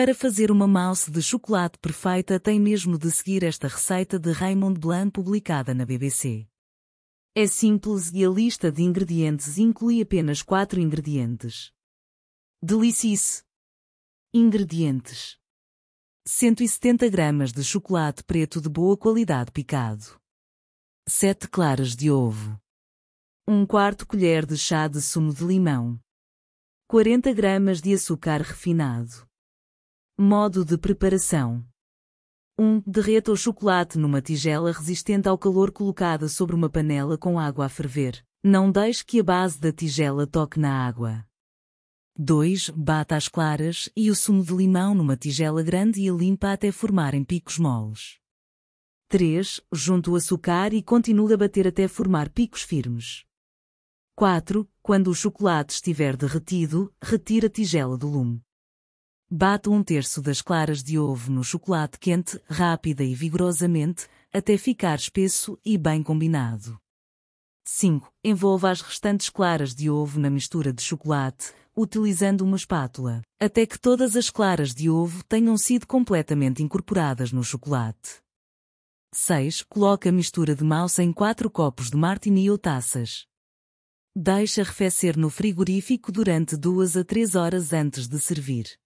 Para fazer uma mouse de chocolate perfeita tem mesmo de seguir esta receita de Raymond Blanc publicada na BBC. É simples e a lista de ingredientes inclui apenas quatro ingredientes. Delicice! Ingredientes 170 gramas de chocolate preto de boa qualidade picado 7 claras de ovo 1 quarto colher de chá de sumo de limão 40 gramas de açúcar refinado Modo de preparação 1. derreta o chocolate numa tigela resistente ao calor colocada sobre uma panela com água a ferver. Não deixe que a base da tigela toque na água. 2. Bata as claras e o sumo de limão numa tigela grande e a limpa até formarem picos moles. 3. Junte o açúcar e continue a bater até formar picos firmes. 4. Quando o chocolate estiver derretido, retire a tigela do lume. Bate um terço das claras de ovo no chocolate quente, rápida e vigorosamente, até ficar espesso e bem combinado. 5. Envolva as restantes claras de ovo na mistura de chocolate, utilizando uma espátula, até que todas as claras de ovo tenham sido completamente incorporadas no chocolate. 6. Coloque a mistura de mousse em 4 copos de martini ou taças. Deixe arrefecer no frigorífico durante 2 a 3 horas antes de servir.